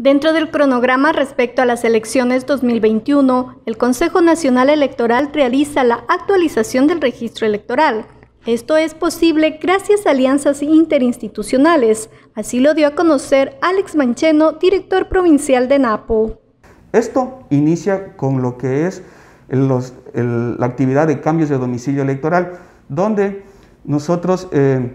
Dentro del cronograma respecto a las elecciones 2021, el Consejo Nacional Electoral realiza la actualización del registro electoral. Esto es posible gracias a alianzas interinstitucionales. Así lo dio a conocer Alex Mancheno, director provincial de NAPO. Esto inicia con lo que es la actividad de cambios de domicilio electoral, donde nosotros eh,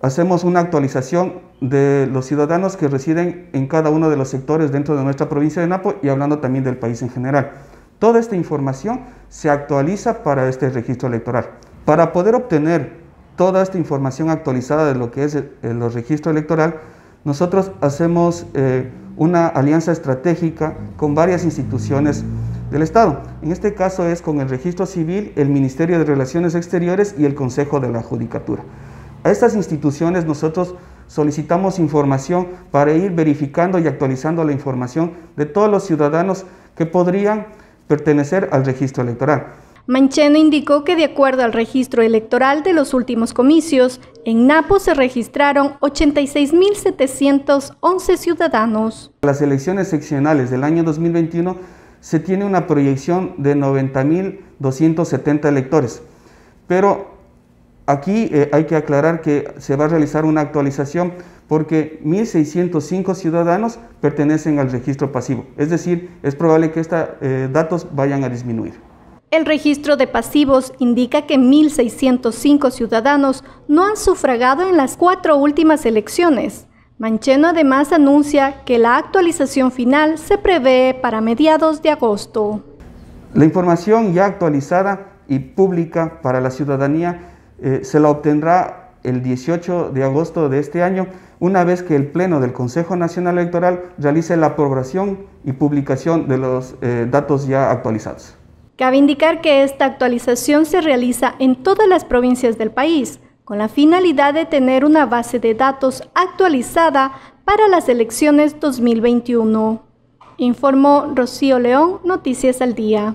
hacemos una actualización de los ciudadanos que residen en cada uno de los sectores dentro de nuestra provincia de Napo y hablando también del país en general. Toda esta información se actualiza para este registro electoral. Para poder obtener toda esta información actualizada de lo que es el, eh, registro electoral, nosotros hacemos eh, una alianza estratégica con varias instituciones del Estado. En este caso es con el Registro Civil, el Ministerio de Relaciones Exteriores y el Consejo de la Judicatura. A estas instituciones nosotros solicitamos información para ir verificando y actualizando la información de todos los ciudadanos que podrían pertenecer al registro electoral. Mancheno indicó que de acuerdo al registro electoral de los últimos comicios, en Napo se registraron 86.711 ciudadanos. Las elecciones seccionales del año 2021 se tiene una proyección de 90.270 electores, pero Aquí eh, hay que aclarar que se va a realizar una actualización porque 1.605 ciudadanos pertenecen al registro pasivo, es decir, es probable que estos eh, datos vayan a disminuir. El registro de pasivos indica que 1.605 ciudadanos no han sufragado en las cuatro últimas elecciones. Mancheno además anuncia que la actualización final se prevé para mediados de agosto. La información ya actualizada y pública para la ciudadanía eh, se la obtendrá el 18 de agosto de este año, una vez que el Pleno del Consejo Nacional Electoral realice la aprobación y publicación de los eh, datos ya actualizados. Cabe indicar que esta actualización se realiza en todas las provincias del país, con la finalidad de tener una base de datos actualizada para las elecciones 2021. Informó Rocío León, Noticias al Día.